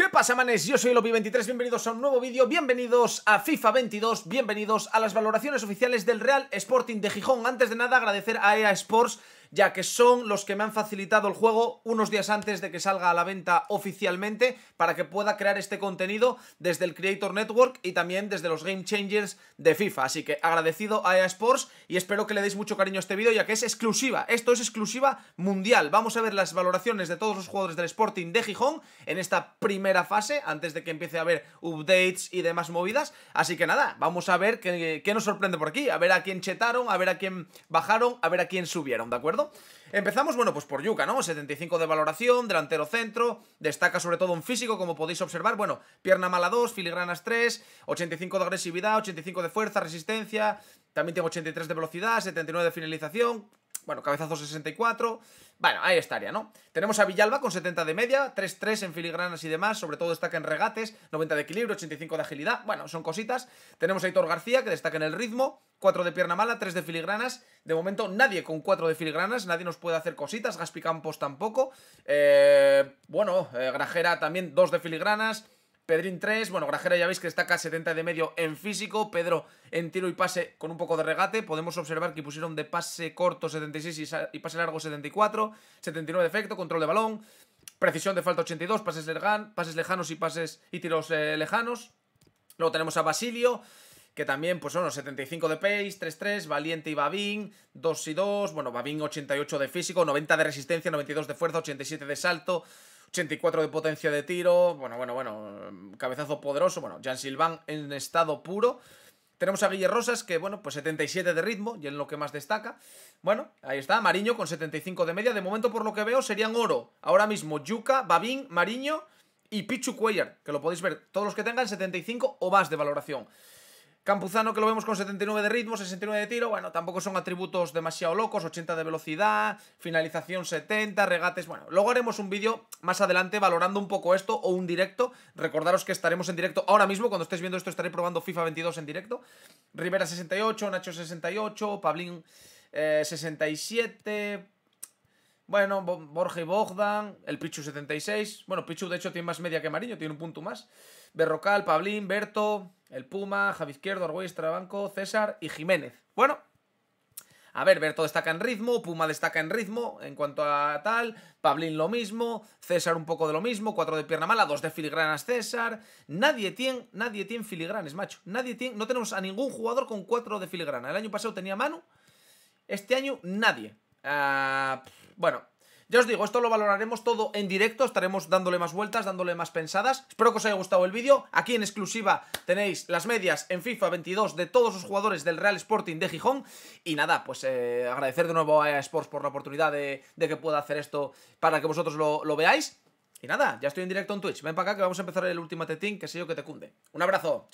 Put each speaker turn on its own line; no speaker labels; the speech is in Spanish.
¿Qué pasa, manes? Yo soy Lopi23, bienvenidos a un nuevo vídeo, bienvenidos a FIFA 22, bienvenidos a las valoraciones oficiales del Real Sporting de Gijón. Antes de nada, agradecer a EA Sports ya que son los que me han facilitado el juego unos días antes de que salga a la venta oficialmente para que pueda crear este contenido desde el Creator Network y también desde los Game Changers de FIFA. Así que agradecido a EA Sports y espero que le deis mucho cariño a este vídeo ya que es exclusiva. Esto es exclusiva mundial. Vamos a ver las valoraciones de todos los jugadores del Sporting de Gijón en esta primera fase antes de que empiece a haber updates y demás movidas. Así que nada, vamos a ver qué, qué nos sorprende por aquí. A ver a quién chetaron, a ver a quién bajaron, a ver a quién subieron, ¿de acuerdo? Empezamos, bueno, pues por Yuka, ¿no? 75 de valoración, delantero centro, destaca sobre todo un físico, como podéis observar, bueno, pierna mala 2, filigranas 3, 85 de agresividad, 85 de fuerza, resistencia, también tengo 83 de velocidad, 79 de finalización, bueno, cabezazo 64. Bueno, ahí estaría, ¿no? Tenemos a Villalba con 70 de media, 3-3 en filigranas y demás, sobre todo destaca en regates, 90 de equilibrio, 85 de agilidad, bueno, son cositas. Tenemos a Hitor García, que destaca en el ritmo, 4 de pierna mala, 3 de filigranas. De momento nadie con 4 de filigranas, nadie nos puede hacer cositas, Gaspi Campos tampoco. Eh, bueno, eh, Grajera también 2 de filigranas. Pedrin 3, bueno, Grajera ya veis que destaca 70 de medio en físico, Pedro en tiro y pase con un poco de regate, podemos observar que pusieron de pase corto 76 y, pase largo 74, 79 de efecto, control de balón, precisión de falta 82, pases, pases lejanos y pases y tiros eh, lejanos. Luego tenemos a Basilio, que también pues bueno, 75 de pace, 3-3, Valiente y Babín, 2 y 2, bueno, Babín 88 de físico, 90 de resistencia, 92 de fuerza, 87 de salto, 84 de potencia de tiro, bueno, bueno, bueno, cabezazo poderoso, bueno, Jan Silván en estado puro. Tenemos a Guille Rosas, que bueno, pues 77 de ritmo, y es lo que más destaca. Bueno, ahí está, Mariño con 75 de media. De momento, por lo que veo, serían oro. Ahora mismo, yuca Babín, Mariño y Pichu Cuellar, que lo podéis ver. Todos los que tengan 75 o más de valoración. Campuzano que lo vemos con 79 de ritmo, 69 de tiro, bueno, tampoco son atributos demasiado locos, 80 de velocidad, finalización 70, regates, bueno, luego haremos un vídeo más adelante valorando un poco esto o un directo, recordaros que estaremos en directo ahora mismo, cuando estéis viendo esto estaré probando FIFA 22 en directo, Rivera 68, Nacho 68, Pablín 67... Eh, bueno, Borja y Bogdan, el Pichu 76. Bueno, Pichu de hecho tiene más media que Mariño, tiene un punto más. Berrocal, Pablín, Berto, el Puma, Javi Izquierdo, Argüez, Trabanco, César y Jiménez. Bueno, a ver, Berto destaca en ritmo, Puma destaca en ritmo en cuanto a tal, Pablín lo mismo, César un poco de lo mismo, cuatro de pierna mala, dos de filigranas César. Nadie tiene, nadie tiene filigranes, macho. Nadie tiene, no tenemos a ningún jugador con cuatro de filigrana. El año pasado tenía Manu, este año nadie. Ah, bueno, ya os digo, esto lo valoraremos todo en directo, estaremos dándole más vueltas, dándole más pensadas. Espero que os haya gustado el vídeo. Aquí en exclusiva tenéis las medias en FIFA 22 de todos los jugadores del Real Sporting de Gijón. Y nada, pues eh, agradecer de nuevo a Sports por la oportunidad de, que pueda hacer esto para que vosotros lo, veáis. Y nada, ya estoy en directo en Twitch. Ven para acá que vamos a empezar el último tetín, que sé yo que te cunde. Un abrazo.